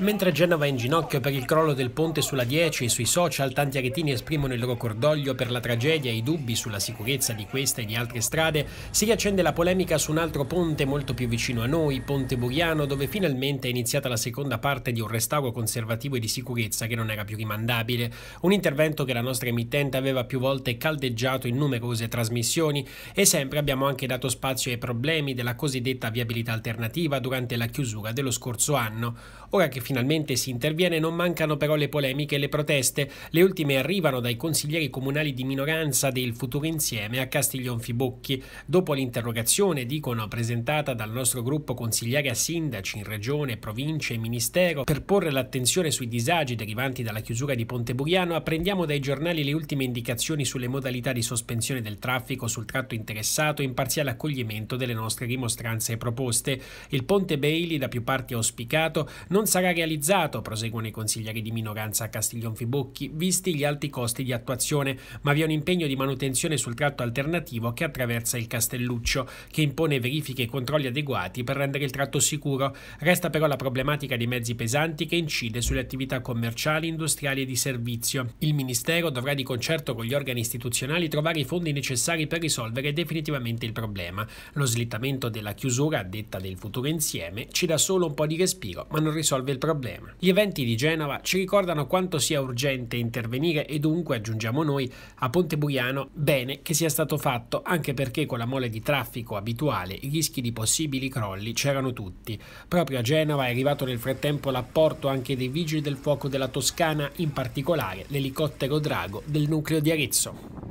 Mentre Genova è in ginocchio per il crollo del ponte sulla 10 e sui social tanti aretini esprimono il loro cordoglio per la tragedia e i dubbi sulla sicurezza di questa e di altre strade, si riaccende la polemica su un altro ponte molto più vicino a noi, Ponte Buriano, dove finalmente è iniziata la seconda parte di un restauro conservativo e di sicurezza che non era più rimandabile, un intervento che la nostra emittente aveva più volte caldeggiato in numerose trasmissioni e sempre abbiamo anche dato spazio ai problemi della cosiddetta viabilità alternativa durante la chiusura dello scorso anno. Ora che finalmente si interviene non mancano però le polemiche e le proteste. Le ultime arrivano dai consiglieri comunali di minoranza del Futuro Insieme a Castiglionfi Bocchi. Dopo l'interrogazione, dicono, presentata dal nostro gruppo consigliere a sindaci in regione, province e ministero per porre l'attenzione sui disagi derivanti dalla chiusura di Ponte Buriano, apprendiamo dai giornali le ultime indicazioni sulle modalità di sospensione del traffico sul tratto interessato in parziale accoglimento delle nostre rimostranze proposte. Il ponte Bailey, da più parti auspicato, non sarà realizzato, proseguono i consiglieri di minoranza a Castiglion Fibocchi, visti gli alti costi di attuazione, ma vi è un impegno di manutenzione sul tratto alternativo che attraversa il Castelluccio, che impone verifiche e controlli adeguati per rendere il tratto sicuro. Resta però la problematica dei mezzi pesanti che incide sulle attività commerciali, industriali e di servizio. Il Ministero dovrà di concerto con gli organi istituzionali trovare i fondi necessari per risolvere definitivamente il problema. Lo slittamento della chiusura, detta del futuro insieme, ci dà solo un po' di respiro, ma non risolve il problema problema. Gli eventi di Genova ci ricordano quanto sia urgente intervenire e dunque, aggiungiamo noi, a Ponte Buiano bene che sia stato fatto anche perché con la mole di traffico abituale i rischi di possibili crolli c'erano tutti. Proprio a Genova è arrivato nel frattempo l'apporto anche dei vigili del fuoco della Toscana, in particolare l'elicottero Drago del nucleo di Arezzo.